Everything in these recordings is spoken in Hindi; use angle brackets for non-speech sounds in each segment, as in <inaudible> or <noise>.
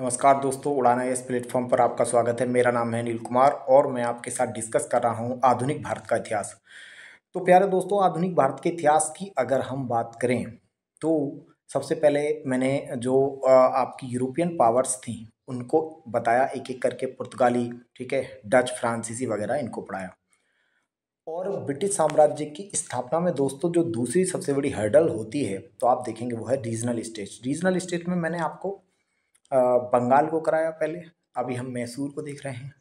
नमस्कार दोस्तों उड़ाना इस प्लेटफॉर्म पर आपका स्वागत है मेरा नाम है अनिल कुमार और मैं आपके साथ डिस्कस कर रहा हूँ आधुनिक भारत का इतिहास तो प्यारे दोस्तों आधुनिक भारत के इतिहास की अगर हम बात करें तो सबसे पहले मैंने जो आपकी यूरोपियन पावर्स थी उनको बताया एक एक करके पुर्तगाली ठीक है डच फ्रांसीसी वगैरह इनको पढ़ाया और ब्रिटिश साम्राज्य की स्थापना में दोस्तों जो दूसरी सबसे बड़ी हर्डल होती है तो आप देखेंगे वो है रीजनल स्टेट रीजनल स्टेट में मैंने आपको बंगाल को कराया पहले अभी हम मैसूर को देख रहे हैं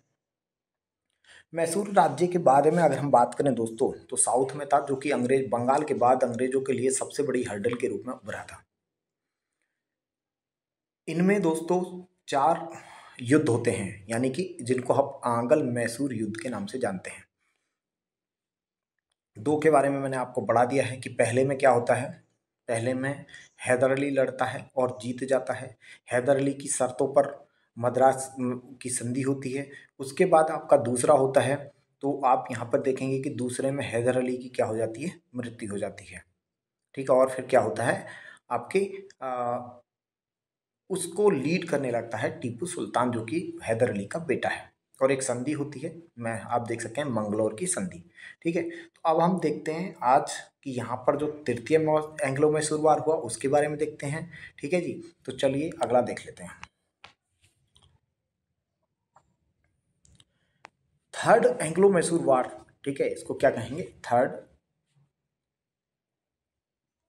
मैसूर राज्य के बारे में अगर हम बात करें दोस्तों तो साउथ में था जो कि अंग्रेज बंगाल के बाद अंग्रेजों के लिए सबसे बड़ी हर्डल के रूप में उभरा था इनमें दोस्तों चार युद्ध होते हैं यानी कि जिनको हम आंगल मैसूर युद्ध के नाम से जानते हैं दो के बारे में मैंने आपको बढ़ा दिया है कि पहले में क्या होता है पहले में हैदर अली लड़ता है और जीत जाता है हैदर अली की शर्तों पर मद्रास की संधि होती है उसके बाद आपका दूसरा होता है तो आप यहाँ पर देखेंगे कि दूसरे में हैदर अली की क्या हो जाती है मृत्यु हो जाती है ठीक है और फिर क्या होता है आपके आ, उसको लीड करने लगता है टीपू सुल्तान जो कि हैदर अली का बेटा है और एक संधि होती है मैं आप देख सकते हैं मंगलोर की संधि ठीक है तो अब हम देखते हैं आज कि यहाँ पर जो तृतीय एंग्लो मैसूर वार हुआ उसके बारे में देखते हैं ठीक है जी तो चलिए अगला देख लेते हैं थर्ड एंग्लो मैसूर वार ठीक है इसको क्या कहेंगे third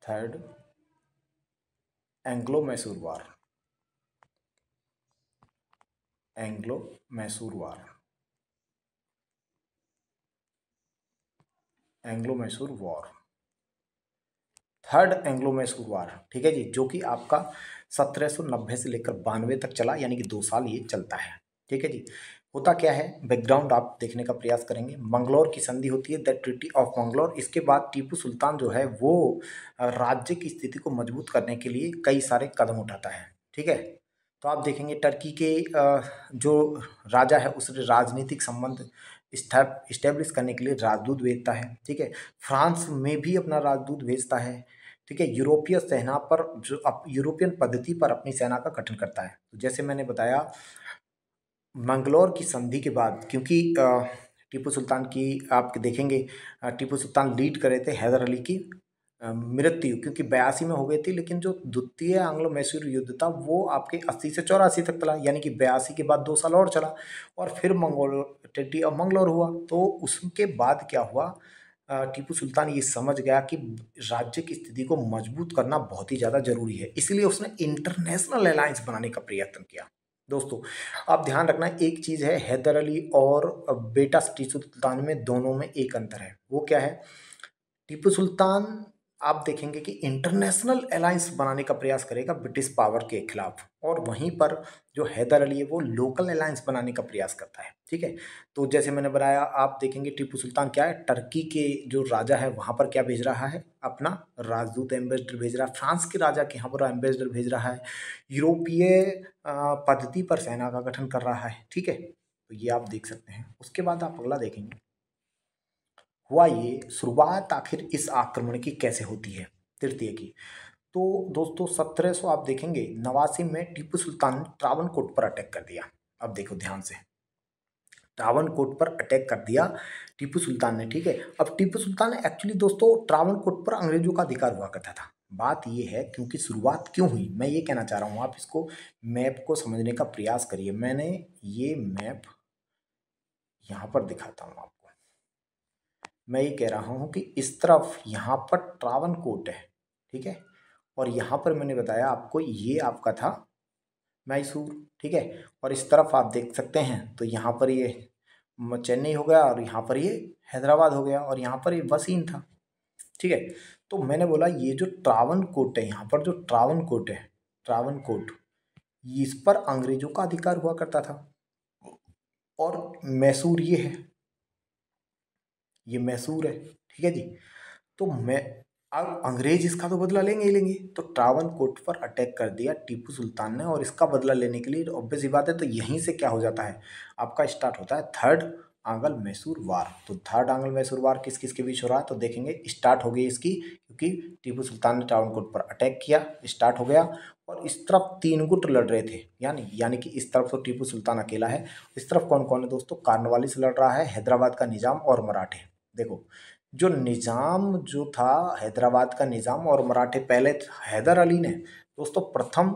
third Anglo Mysore war Anglo Mysore war Anglo Mysore war third Anglo Mysore war ठीक है जी जो कि आपका 1790 से लेकर बानवे तक चला यानी कि दो साल ये चलता है ठीक है जी होता क्या है बैकग्राउंड आप देखने का प्रयास करेंगे मंगलौर की संधि होती है द ट्रिटी ऑफ मंगलौर इसके बाद टीपू सुल्तान जो है वो राज्य की स्थिति को मजबूत करने के लिए कई सारे कदम उठाता है ठीक है तो आप देखेंगे टर्की के जो राजा है उसने राजनीतिक संबंध इस्टेब्लिश करने के लिए राजदूत भेजता है ठीक है फ्रांस में भी अपना राजदूत भेजता है ठीक है यूरोपीय सेना पर जो अप यूरोपियन पद्धति पर अपनी सेना का गठन करता है तो जैसे मैंने बताया मंगलौर की संधि के बाद क्योंकि टीपू सुल्तान की आप देखेंगे टीपू सुल्तान लीड कर रहे थे हैदर अली की मृत्यु क्योंकि बयासी में हो गई थी लेकिन जो द्वितीय आंग्लो मैसूर युद्ध था वो आपके अस्सी से चौरासी तक चला यानी कि बयासी के बाद दो साल और चला और फिर मंगोल टेडी और मंगलोर हुआ तो उसके बाद क्या हुआ टीपू सुल्तान ये समझ गया कि राज्य की स्थिति को मजबूत करना बहुत ही ज़्यादा जरूरी है इसलिए उसने इंटरनेशनल अलायंस बनाने का प्रयत्न किया दोस्तों आप ध्यान रखना एक चीज़ है हैदर अली और बेटा टीपू सुल्तान में दोनों में एक अंतर है वो क्या है टीपू सुल्तान आप देखेंगे कि इंटरनेशनल अलायंस बनाने का प्रयास करेगा ब्रिटिश पावर के खिलाफ और वहीं पर जो हैदर अली है वो लोकल अलायंस बनाने का प्रयास करता है ठीक है तो जैसे मैंने बताया आप देखेंगे टीपू सुल्तान क्या है टर्की के जो राजा है वहाँ पर क्या भेज रहा है अपना राजदूत एम्बेसडर भेज रहा है फ्रांस के राजा के यहाँ पर एम्बेसडर भेज रहा है यूरोपीय पद्धति पर सेना का गठन कर रहा है ठीक है तो ये आप देख सकते हैं उसके बाद आप अगला देखेंगे हुआ ये शुरुआत आखिर इस आक्रमण की कैसे होती है तृतीय की तो दोस्तों सत्रह सौ आप देखेंगे नवासी में टीपू सुल्तान ने कोट पर अटैक कर दिया अब देखो ध्यान से ट्रावन कोट पर अटैक कर दिया टीपू सुल्तान ने ठीक है अब टीपू सुल्तान ने एक्चुअली दोस्तों ट्रावन कोट पर अंग्रेजों का अधिकार हुआ करता था बात यह है क्योंकि शुरुआत क्यों हुई मैं ये कहना चाह रहा हूँ आप इसको मैप को समझने का प्रयास करिए मैंने ये मैप यहाँ पर दिखाता हूँ आप मैं ये कह रहा हूँ कि इस तरफ यहाँ पर ट्रावन कोट है ठीक है और यहाँ पर मैंने बताया आपको ये आपका था मैसूर ठीक है और इस तरफ आप देख सकते हैं तो यहाँ पर ये चेन्नई हो गया और यहाँ पर ये हैदराबाद हो गया और यहाँ पर ये वसीन था ठीक है तो मैंने बोला ये जो ट्रावन कोट है यहाँ पर जो ट्रावन कोट है ट्रावन कोट इस पर अंग्रेजों का अधिकार हुआ करता था और मैसूर ये है ये मैसूर है ठीक है जी तो मैं अब अंग्रेज इसका तो बदला लेंगे ही लेंगे तो ट्रावन कोट पर अटैक कर दिया टीपू सुल्तान ने और इसका बदला लेने के लिए ऑब्वियस बात है तो यहीं से क्या हो जाता है आपका स्टार्ट होता है थर्ड आंगल मैसूर वार तो थर्ड आंगल मैसूर वार किस किस के बीच हो रहा है तो देखेंगे स्टार्ट हो गई इसकी क्योंकि टीपू सुल्तान ने ट्रावन कोट पर अटैक किया स्टार्ट हो गया और इस तरफ तीन गुट लड़ रहे थे यानी यानी कि इस तरफ तो टीपू सुल्तान अकेला है इस तरफ कौन कौन है दोस्तों कार्नवाली से लड़ रहा है हैदराबाद का निज़ाम और मराठे देखो जो निज़ाम जो था हैदराबाद का निज़ाम और मराठे पहले हैदर अली ने दोस्तों प्रथम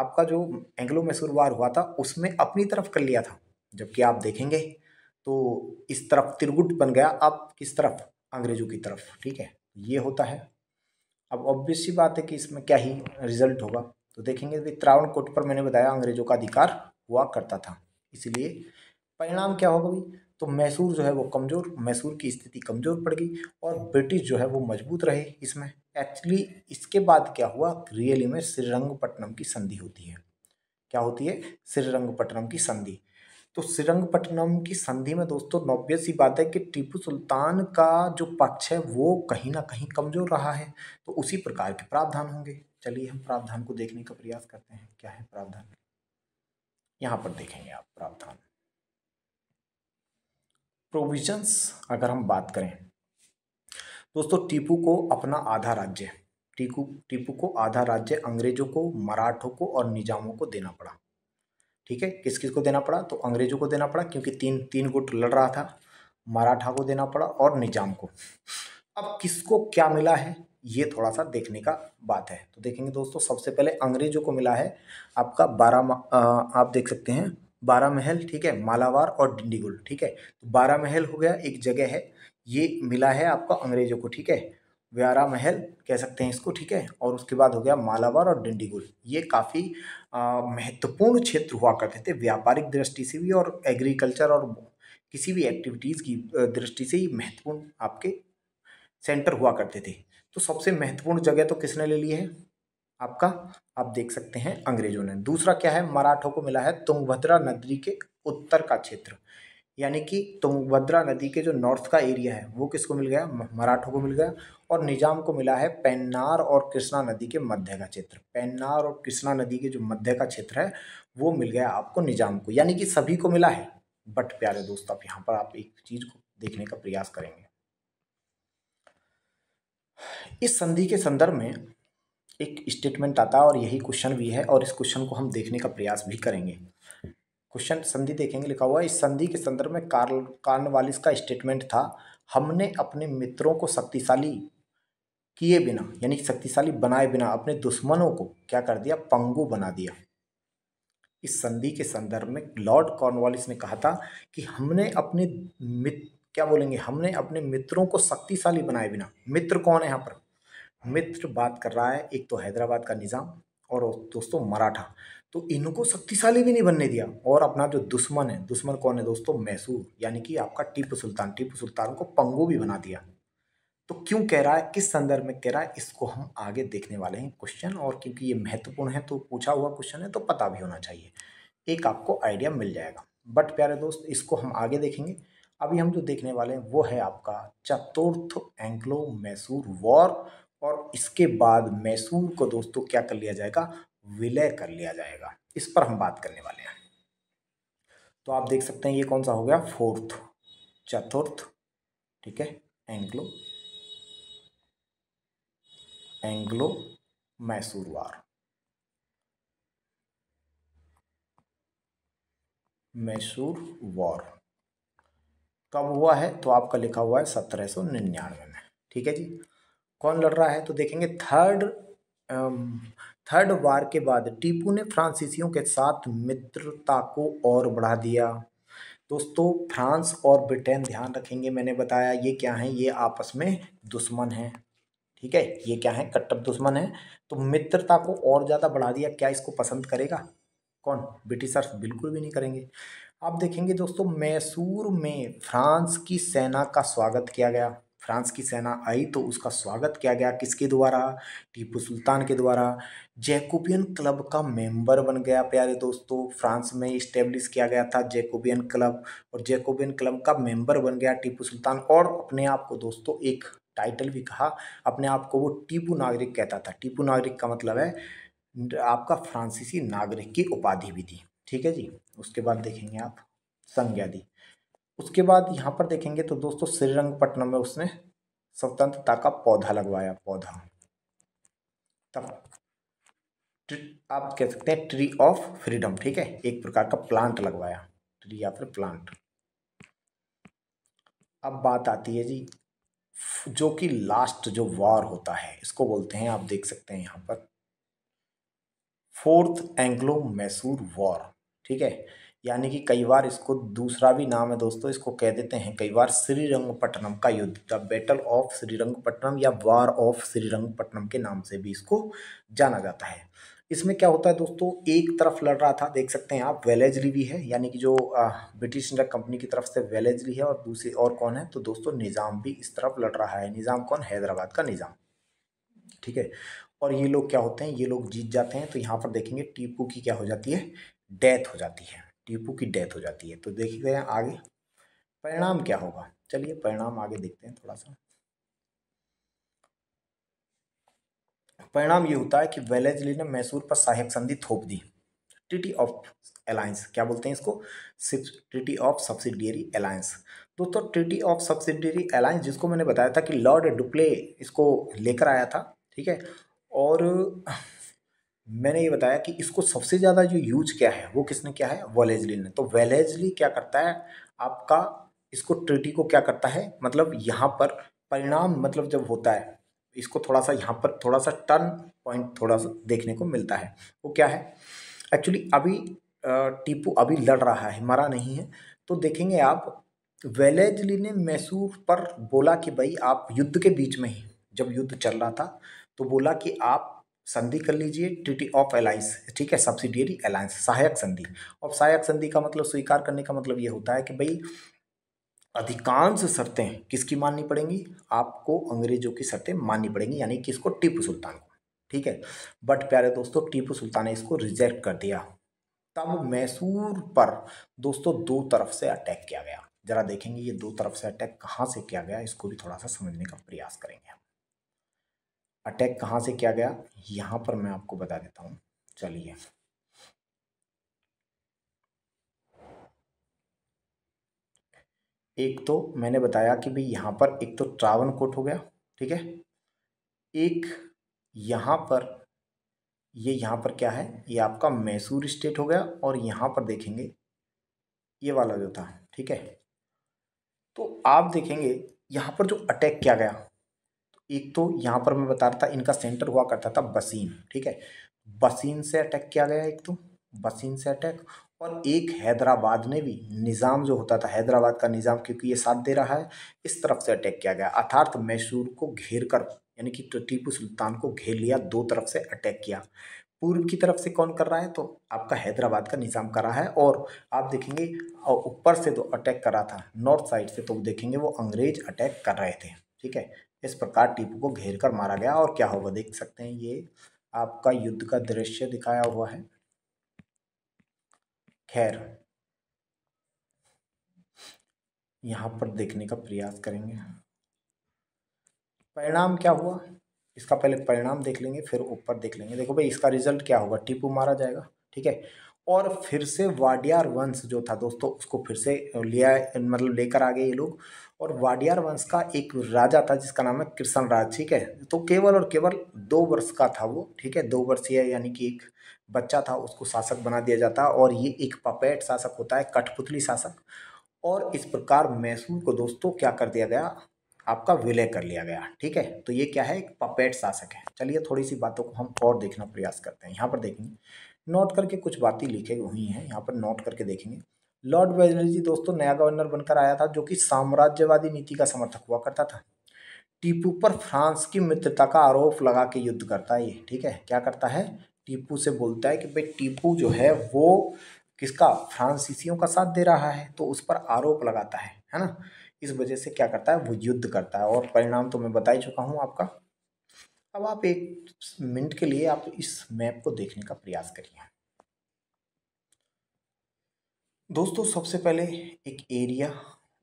आपका जो एंग्लो मैसूर वार हुआ था उसमें अपनी तरफ कर लिया था जबकि आप देखेंगे तो इस तरफ तिरगुट बन गया अब किस तरफ अंग्रेजों की तरफ ठीक है ये होता है अब ऑब्वियस सी बात है कि इसमें क्या ही रिजल्ट होगा तो देखेंगे कि त्रावण कोट पर मैंने बताया अंग्रेजों का अधिकार हुआ करता था इसलिए परिणाम क्या होगा भाई तो मैसूर जो है वो कमज़ोर मैसूर की स्थिति कमज़ोर पड़ गई और ब्रिटिश जो है वो मजबूत रहे इसमें एक्चुअली इसके बाद क्या हुआ रियली में श्रीरंगपट्टनम की संधि होती है क्या होती है श्रीरंगपट्टनम की संधि तो श्रीरंगपट्टनम की संधि में दोस्तों नौबियत सी बात है कि टीपू सुल्तान का जो पक्ष है वो कहीं ना कहीं कमज़ोर रहा है तो उसी प्रकार के प्रावधान होंगे चलिए हम प्रावधान को देखने का प्रयास करते हैं क्या है प्रावधान यहाँ पर देखेंगे आप प्रावधान प्रोविजंस अगर हम बात करें दोस्तों टीपू को अपना आधा राज्य टीकू टीपू को आधा राज्य अंग्रेजों को मराठों को और निजामों को देना पड़ा ठीक है किस किस को देना पड़ा तो अंग्रेजों को देना पड़ा क्योंकि तीन तीन गुट लड़ रहा था मराठा को देना पड़ा और निजाम को अब किसको क्या मिला है ये थोड़ा सा देखने का बात है तो देखेंगे दोस्तों सबसे पहले अंग्रेजों को मिला है आपका बारह आप देख सकते हैं बारा महल ठीक है मालावार और डिंडीगुल ठीक है तो बारा महल हो गया एक जगह है ये मिला है आपको अंग्रेजों को ठीक है व्यारा महल कह सकते हैं इसको ठीक है और उसके बाद हो गया मालावार और डिंडीगुल ये काफ़ी महत्वपूर्ण क्षेत्र हुआ करते थे व्यापारिक दृष्टि से भी और एग्रीकल्चर और किसी भी एक्टिविटीज़ की दृष्टि से ही महत्वपूर्ण आपके सेंटर हुआ करते थे तो सबसे महत्वपूर्ण जगह तो किसने ले ली है आपका आप देख सकते हैं अंग्रेजों ने दूसरा क्या है मराठों को मिला है तुंगभद्रा नदी के उत्तर का क्षेत्र यानी कि तुंगभद्रा नदी के जो नॉर्थ का एरिया है वो किसको मिल गया मराठों को मिल गया और निजाम को मिला है पेन्नार और कृष्णा नदी के मध्य का क्षेत्र पेन्नार और कृष्णा नदी के जो मध्य का क्षेत्र है वो मिल गया आपको निजाम को यानी कि सभी को मिला है बट प्यारे दोस्त आप यहाँ पर आप एक चीज़ को देखने का प्रयास करेंगे इस संधि के संदर्भ में एक स्टेटमेंट आता है और यही क्वेश्चन भी है और इस क्वेश्चन को हम देखने का प्रयास भी करेंगे क्वेश्चन संधि देखेंगे लिखा हुआ है इस संधि के संदर्भ में कार्ल कार्नवालिस का स्टेटमेंट था हमने अपने मित्रों को शक्तिशाली किए बिना यानी शक्तिशाली बनाए बिना अपने दुश्मनों को क्या कर दिया पंगु बना दिया इस संधि के संदर्भ में लॉर्ड कॉर्नवालिस ने कहा था कि हमने अपने मित क्या बोलेंगे हमने अपने मित्रों को शक्तिशाली बनाए बिना मित्र कौन है यहाँ पर मित्र बात कर रहा है एक तो हैदराबाद का निज़ाम और दोस्तों मराठा तो इनको शक्तिशाली भी नहीं बनने दिया और अपना जो दुश्मन है दुश्मन कौन है दोस्तों मैसूर यानी कि आपका टीपू सुल्तान टीपू सुल्तान को पंगू भी बना दिया तो क्यों कह रहा है किस संदर्भ में कह रहा है इसको हम आगे देखने वाले हैं क्वेश्चन और क्योंकि ये महत्वपूर्ण है तो पूछा हुआ क्वेश्चन है तो पता भी होना चाहिए एक आपको आइडिया मिल जाएगा बट प्यारे दोस्त इसको हम आगे देखेंगे अभी हम जो देखने वाले हैं वो है आपका चतुर्थ एंग्लो मैसूर वॉर और इसके बाद मैसूर को दोस्तों क्या कर लिया जाएगा विलय कर लिया जाएगा इस पर हम बात करने वाले हैं तो आप देख सकते हैं ये कौन सा हो गया फोर्थ चतुर्थ ठीक है Anglo Anglo Mysore war Mysore war कब हुआ है तो आपका लिखा हुआ है सत्रह सौ निन्यानवे में ठीक है जी कौन लड़ रहा है तो देखेंगे थर्ड थर्ड वार के बाद टीपू ने फ्रांसीसियों के साथ मित्रता को और बढ़ा दिया दोस्तों फ्रांस और ब्रिटेन ध्यान रखेंगे मैंने बताया ये क्या है ये आपस में दुश्मन है ठीक है ये क्या है कट्टर दुश्मन है तो मित्रता को और ज़्यादा बढ़ा दिया क्या इसको पसंद करेगा कौन ब्रिटिशर्स बिल्कुल भी नहीं करेंगे आप देखेंगे दोस्तों मैसूर में फ्रांस की सेना का स्वागत किया गया फ्रांस की सेना आई तो उसका स्वागत किया गया किसके द्वारा टीपू सुल्तान के द्वारा जैकोबियन क्लब का मेंबर बन गया प्यारे दोस्तों फ्रांस में इस्टेब्लिश किया गया था जैकोबियन क्लब और जैकोबियन क्लब का मेंबर बन गया टीपू सुल्तान और अपने आप को दोस्तों एक टाइटल भी कहा अपने आप को वो टीपू नागरिक कहता था टीपू नागरिक का मतलब है आपका फ्रांसीसी नागरिक की उपाधि भी थी ठीक है जी उसके बाद देखेंगे आप संज्ञा दी उसके बाद यहाँ पर देखेंगे तो दोस्तों श्रीरंगपट्टनम में उसने स्वतंत्रता का पौधा लगवाया पौधा तब आप कह सकते हैं ट्री ऑफ फ्रीडम ठीक है एक प्रकार का प्लांट लगवाया ट्री या फिर प्लांट अब बात आती है जी जो कि लास्ट जो वॉर होता है इसको बोलते हैं आप देख सकते हैं यहाँ पर फोर्थ एंग्लो मैसूर वॉर ठीक है यानी कि कई बार इसको दूसरा भी नाम है दोस्तों इसको कह देते हैं कई बार श्रीरंगपट्टनम का युद्ध द बैटल ऑफ श्रीरंगपट्टनम या वार ऑफ श्रीरंगपट्टनम के नाम से भी इसको जाना जाता है इसमें क्या होता है दोस्तों एक तरफ लड़ रहा था देख सकते हैं आप वेलेजली भी है यानी कि जो ब्रिटिश इंडिया कंपनी की तरफ से वेलेजली है और दूसरी और कौन है तो दोस्तों निज़ाम भी इस तरफ लड़ रहा है निज़ाम कौन हैदराबाद का निज़ाम ठीक है और ये लोग क्या होते हैं ये लोग जीत जाते हैं तो यहाँ पर देखेंगे टीपू की क्या हो जाती है डेथ हो जाती है टीपू की डेथ हो जाती है तो देखिए हैं आगे परिणाम क्या होगा चलिए परिणाम आगे देखते हैं थोड़ा सा परिणाम ये होता है कि वेलेजली ने मैसूर पर सहायक संधि थोप दी ट्रिटी ऑफ अलायंस क्या बोलते हैं इसको ट्रिटी ऑफ सब्सिडियरी अलायंस दोस्तों ट्रिटी ऑफ सब्सिडियरी अलायंस जिसको मैंने बताया था कि लॉर्ड डुप्ले इसको लेकर आया था ठीक है और मैंने ये बताया कि इसको सबसे ज़्यादा जो यूज क्या है वो किसने क्या है वेलेजली ने तो वेलेजली क्या करता है आपका इसको ट्रिटी को क्या करता है मतलब यहाँ पर परिणाम मतलब जब होता है इसको थोड़ा सा यहाँ पर थोड़ा सा टर्न पॉइंट थोड़ा सा देखने को मिलता है वो क्या है एक्चुअली अभी टीपू अभी लड़ रहा है मरा नहीं है तो देखेंगे आप वेलेजली ने मैसूर पर बोला कि भाई आप युद्ध के बीच में ही जब युद्ध चल रहा था तो बोला कि आप संधि कर लीजिए ट्रिटी ऑफ अलायंस ठीक है सब्सिडियरी अलायंस सहायक संधि और सहायक संधि का मतलब स्वीकार करने का मतलब ये होता है कि भाई अधिकांश शर्तें किसकी माननी पड़ेंगी आपको अंग्रेजों की शर्तें माननी पड़ेंगी यानी कि इसको टीपू सुल्तान को ठीक है बट प्यारे दोस्तों टीपू सुल्तान ने इसको रिजेक्ट कर दिया तब मैसूर पर दोस्तों दो तरफ से अटैक किया गया जरा देखेंगे ये दो तरफ से अटैक कहाँ से किया गया इसको भी थोड़ा सा समझने का प्रयास करेंगे हम अटैक कहाँ से किया गया यहाँ पर मैं आपको बता देता हूँ चलिए एक तो मैंने बताया कि भाई यहाँ पर एक तो ट्रावन कोट हो गया ठीक है एक यहाँ पर ये यह यहाँ पर क्या है ये आपका मैसूर स्टेट हो गया और यहाँ पर देखेंगे ये वाला जो था ठीक है तो आप देखेंगे यहाँ पर जो अटैक किया गया एक तो यहाँ पर मैं बता रहा था इनका सेंटर हुआ करता था बसीन ठीक है बसीन से अटैक किया गया एक तो बसीन से अटैक और एक हैदराबाद ने भी निज़ाम जो होता था हैदराबाद का निज़ाम क्योंकि ये साथ दे रहा है इस तरफ से अटैक किया गया अर्थात मैसूर को घेर कर यानी कि तो टीपू सुल्तान को घेर लिया दो तरफ से अटैक किया पूर्व की तरफ से कौन कर रहा है तो आपका हैदराबाद का निज़ाम कर रहा है और आप देखेंगे ऊपर से तो अटैक कर रहा था नॉर्थ साइड से तो देखेंगे वो अंग्रेज अटैक कर रहे थे ठीक है इस प्रकार टीपू को घेर कर मारा गया और क्या होगा देख सकते हैं ये आपका युद्ध का दृश्य दिखाया हुआ है खैर यहाँ पर देखने का प्रयास करेंगे परिणाम क्या हुआ इसका पहले परिणाम देख लेंगे फिर ऊपर देख लेंगे देखो भाई इसका रिजल्ट क्या होगा टीपू मारा जाएगा ठीक है और फिर से वाडियार वंश जो था दोस्तों उसको फिर से लिया मतलब लेकर आ गए ये लोग और वाडियार वंश का एक राजा था जिसका नाम है कृष्ण राज ठीक है तो केवल और केवल दो वर्ष का था वो ठीक है दो वर्षीय यानी कि एक बच्चा था उसको शासक बना दिया जाता और ये एक पपेट शासक होता है कठपुतली शासक और इस प्रकार मैसूर को दोस्तों क्या कर दिया गया आपका विलय कर लिया गया ठीक है तो ये क्या है एक पपेट शासक है चलिए थोड़ी सी बातों को हम और देखना प्रयास करते हैं यहाँ पर देखेंगे नोट करके कुछ बातें लिखे हुई हैं यहाँ पर नोट करके देखेंगे लॉर्ड वेलेस्ली दोस्तों नया गवर्नर बनकर आया था जो कि साम्राज्यवादी नीति का समर्थक हुआ करता था टीपू पर फ्रांस की मित्रता का आरोप लगा के युद्ध करता है ये ठीक है क्या करता है टीपू से बोलता है कि भाई टीपू जो है वो किसका फ्रांसीसियों का साथ दे रहा है तो उस पर आरोप लगाता है है ना इस वजह से क्या करता है वो युद्ध करता है और परिणाम तो मैं बता ही चुका हूँ आपका अब आप एक मिनट के लिए आप इस मैप को देखने का प्रयास करिए दोस्तों सबसे पहले एक एरिया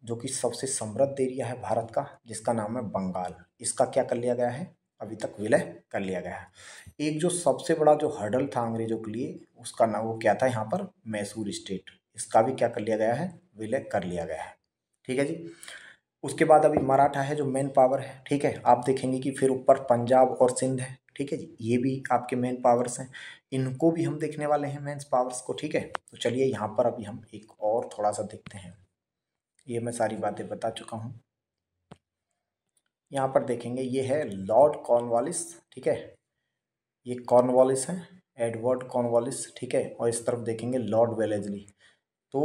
जो कि सबसे समृद्ध एरिया है भारत का जिसका नाम है बंगाल इसका क्या कर लिया गया है अभी तक विलय कर लिया गया है एक जो सबसे बड़ा जो हर्डल था अंग्रेजों के लिए उसका नाम वो क्या था यहाँ पर मैसूर स्टेट इसका भी क्या कर लिया गया है विलय कर लिया गया है ठीक है जी उसके बाद अभी मराठा है जो मेन पावर है ठीक है आप देखेंगे कि फिर ऊपर पंजाब और सिंध है ठीक है जी ये भी आपके मेन पावर्स हैं इनको भी हम देखने वाले हैं मेंस पावर्स को ठीक है तो चलिए यहाँ पर अभी हम एक और थोड़ा सा देखते हैं ये मैं सारी बातें बता चुका हूँ यहाँ पर देखेंगे ये है लॉर्ड कॉर्नवालिस ठीक है ये कॉर्नवालिस है एडवर्ड कॉर्नवालिस ठीक है और इस तरफ देखेंगे लॉर्ड वेलेजली तो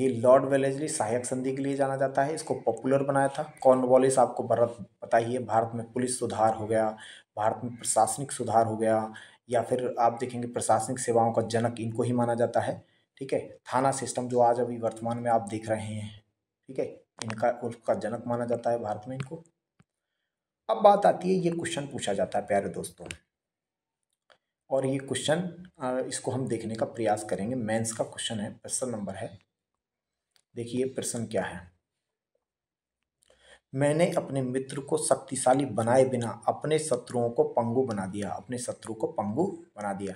ये लॉर्ड वेलेजली सहायक संधि के लिए जाना जाता है इसको पॉपुलर बनाया था कॉर्नवालिस आपको भारत पता ही है भारत में पुलिस सुधार हो गया भारत में प्रशासनिक सुधार हो गया या फिर आप देखेंगे प्रशासनिक सेवाओं का जनक इनको ही माना जाता है ठीक है थाना सिस्टम जो आज अभी वर्तमान में आप देख रहे हैं ठीक है इनका उसका जनक माना जाता है भारत में इनको अब बात आती है ये क्वेश्चन पूछा जाता है प्यारे दोस्तों और ये क्वेश्चन इसको हम देखने का प्रयास करेंगे मेंस का क्वेश्चन है प्रश्न नंबर है देखिए प्रश्न क्या है मैंने अपने मित्र को शक्तिशाली बनाए बिना अपने शत्रुओं को पंगु बना दिया अपने शत्रु को पंगु बना दिया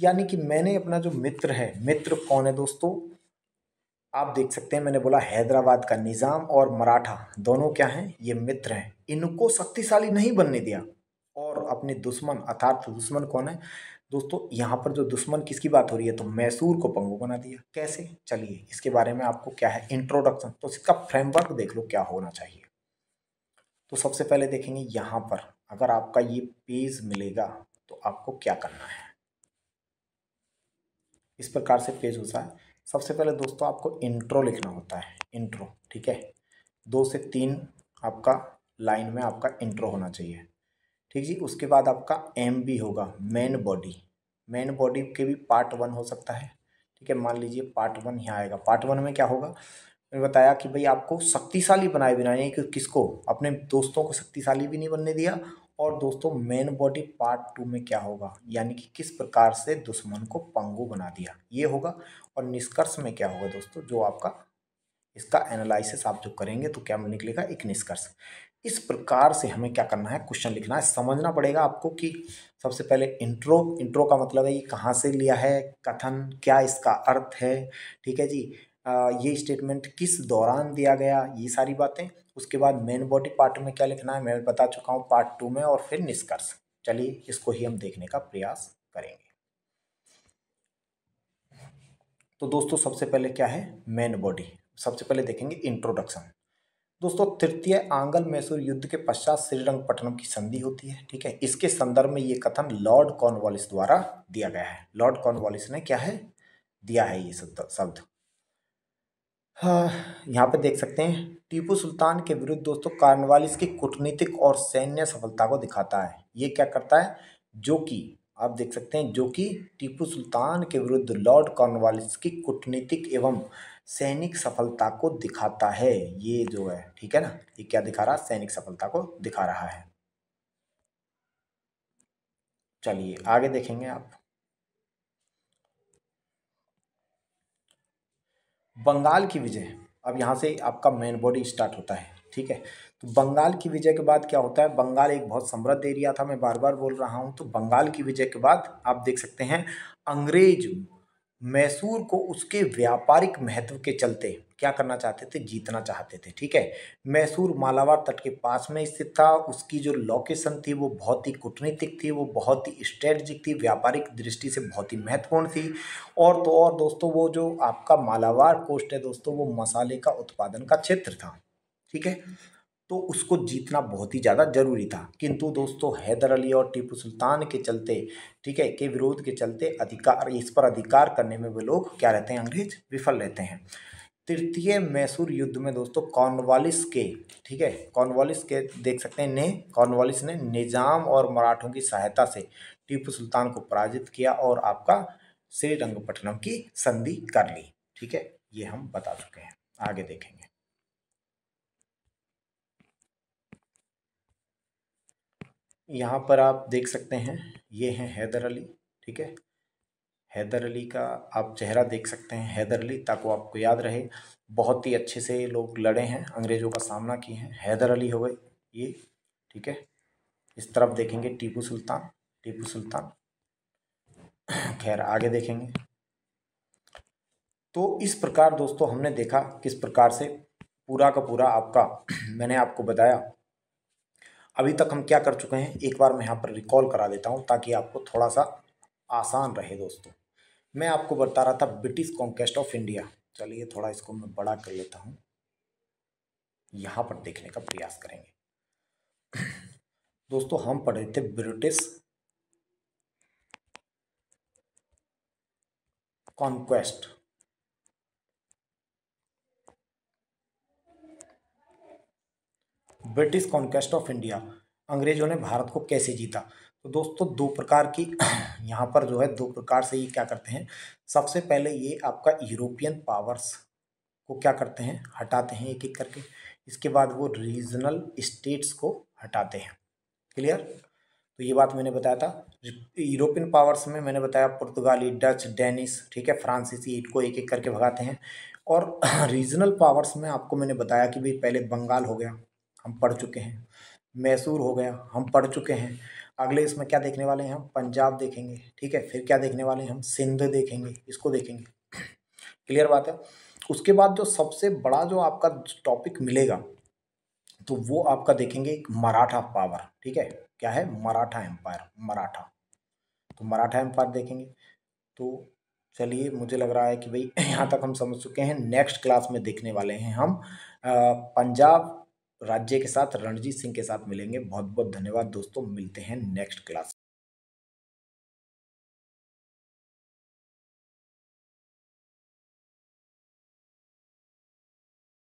यानी कि मैंने अपना जो मित्र है मित्र कौन है दोस्तों आप देख सकते हैं मैंने बोला हैदराबाद का निज़ाम और मराठा दोनों क्या हैं ये मित्र हैं इनको शक्तिशाली नहीं बनने दिया और अपने दुश्मन अर्थात दुश्मन कौन है दोस्तों यहाँ पर जो दुश्मन किसकी बात हो रही है तो मैसूर को पंगु बना दिया कैसे चलिए इसके बारे में आपको क्या है इंट्रोडक्शन तो इसका फ्रेमवर्क देख लो क्या होना चाहिए तो सबसे पहले देखेंगे यहाँ पर अगर आपका ये पेज मिलेगा तो आपको क्या करना है इस प्रकार से पेज होता है सबसे पहले दोस्तों आपको इंट्रो लिखना होता है इंट्रो ठीक है दो से तीन आपका लाइन में आपका इंट्रो होना चाहिए ठीक जी उसके बाद आपका एम बी होगा मेन बॉडी मेन बॉडी के भी पार्ट वन हो सकता है ठीक है मान लीजिए पार्ट वन यहाँ आएगा पार्ट वन में क्या होगा मैंने बताया कि भाई आपको शक्तिशाली बनाए बिना यानी कि किसको अपने दोस्तों को शक्तिशाली भी नहीं बनने दिया और दोस्तों मेन बॉडी पार्ट टू में क्या होगा यानी कि किस प्रकार से दुश्मन को पंगू बना दिया ये होगा और निष्कर्ष में क्या होगा दोस्तों जो आपका इसका एनालिसिस आप जो करेंगे तो क्या निकलेगा एक निष्कर्ष इस प्रकार से हमें क्या करना है क्वेश्चन लिखना है समझना पड़ेगा आपको कि सबसे पहले इंट्रो इंट्रो का मतलब है ये कहाँ से लिया है कथन क्या इसका अर्थ है ठीक है जी ये स्टेटमेंट किस दौरान दिया गया ये सारी बातें उसके बाद मेन बॉडी पार्ट में क्या लिखना है मैं बता चुका हूँ पार्ट टू में और फिर निष्कर्ष चलिए इसको ही हम देखने का प्रयास करेंगे तो दोस्तों सबसे पहले क्या है मेन बॉडी सबसे पहले देखेंगे इंट्रोडक्शन दोस्तों तृतीय आंगल मैसूर युद्ध के पश्चात श्रीरंगपट्टनम की संधि होती है ठीक है इसके संदर्भ में ये कथन लॉर्ड कॉर्नवालिस द्वारा दिया गया है लॉर्ड कॉर्नवालिस ने क्या है दिया है ये शब्द हाँ यहाँ पर देख सकते हैं टीपू सुल्तान के विरुद्ध दोस्तों कार्नवालिस की कूटनीतिक और सैन्य सफलता को दिखाता है ये क्या करता है जो कि आप देख सकते हैं जो कि टीपू सुल्तान के विरुद्ध लॉर्ड कार्नवालिस की कूटनीतिक एवं सैनिक सफलता को दिखाता है ये जो है ठीक है ना ये क्या दिखा रहा सैनिक सफलता को दिखा रहा है चलिए आगे देखेंगे आप बंगाल की विजय अब यहाँ से आपका मेन बॉडी स्टार्ट होता है ठीक है तो बंगाल की विजय के बाद क्या होता है बंगाल एक बहुत समृद्ध एरिया था मैं बार बार बोल रहा हूँ तो बंगाल की विजय के बाद आप देख सकते हैं अंग्रेज मैसूर को उसके व्यापारिक महत्व के चलते क्या करना चाहते थे जीतना चाहते थे ठीक है मैसूर मालावार तट के पास में स्थित था उसकी जो लोकेशन थी वो बहुत ही कूटनीतिक थी वो बहुत ही स्ट्रेटजिक थी व्यापारिक दृष्टि से बहुत ही महत्वपूर्ण थी और तो और दोस्तों वो जो आपका मालावार कोस्ट है दोस्तों वो मसाले का उत्पादन का क्षेत्र था ठीक है तो उसको जीतना बहुत ही ज़्यादा ज़रूरी था किंतु दोस्तों हैदर अली और टीपू सुल्तान के चलते ठीक है के विरोध के चलते अधिकार इस पर अधिकार करने में वे लोग क्या रहते हैं अंग्रेज विफल रहते हैं तृतीय मैसूर युद्ध में दोस्तों कॉर्नवालिस के ठीक है कॉर्नवालिस के देख सकते हैं ने कॉर्नवालिस ने निज़ाम और मराठों की सहायता से टीपू सुल्तान को पराजित किया और आपका श्रीरंगपट्टनम की संधि कर ली ठीक है ये हम बता चुके हैं आगे देखेंगे यहाँ पर आप देख सकते हैं ये हैं हैदर अली ठीक है हैदर अली का आप चेहरा देख सकते हैं हैदर अली ताको आपको याद रहे बहुत ही अच्छे से लोग लड़े हैं अंग्रेज़ों का सामना किए हैं हैदर अली हो गए ये ठीक है इस तरफ देखेंगे टीपू सुल्तान टीपू सुल्तान खैर आगे देखेंगे तो इस प्रकार दोस्तों हमने देखा किस प्रकार से पूरा का पूरा आपका <clears throat> मैंने आपको बताया अभी तक हम क्या कर चुके हैं एक बार मैं यहाँ पर रिकॉल करा देता हूँ ताकि आपको थोड़ा सा आसान रहे दोस्तों मैं आपको बता रहा था ब्रिटिश कॉन्केस्ट ऑफ इंडिया चलिए थोड़ा इसको मैं बड़ा कर लेता हूँ यहाँ पर देखने का प्रयास करेंगे दोस्तों हम पढ़े थे British conquest British conquest of India अंग्रेज़ों ने भारत को कैसे जीता तो दोस्तों दो प्रकार की <clears throat> यहाँ पर जो है दो प्रकार से ये क्या करते हैं सबसे पहले ये आपका यूरोपियन पावर्स को क्या करते हैं हटाते हैं एक एक करके इसके बाद वो रीजनल स्टेट्स को हटाते हैं क्लियर तो ये बात मैंने बताया था यूरोपियन पावर्स में मैंने बताया पुर्तगाली डच डेनिस ठीक है फ्रांसीसी इनको एक एक करके भगाते हैं और <clears throat> रीजनल पावर्स में आपको मैंने बताया कि भाई पहले बंगाल हो गया हम पढ़ चुके हैं मैसूर हो गया हम पढ़ चुके हैं अगले इसमें क्या देखने वाले हैं हम पंजाब देखेंगे ठीक है फिर क्या देखने वाले हैं हम सिंध देखेंगे इसको देखेंगे क्लियर बात है उसके बाद जो सबसे बड़ा जो आपका टॉपिक मिलेगा तो वो आपका देखेंगे मराठा पावर ठीक है क्या है मराठा एम्पायर मराठा तो मराठा एम्पायर देखेंगे तो चलिए मुझे लग रहा है कि भाई यहाँ तक हम समझ चुके हैं नेक्स्ट क्लास में देखने वाले हैं हम पंजाब राज्य के साथ रणजीत सिंह के साथ मिलेंगे बहुत बहुत धन्यवाद दोस्तों मिलते हैं नेक्स्ट क्लास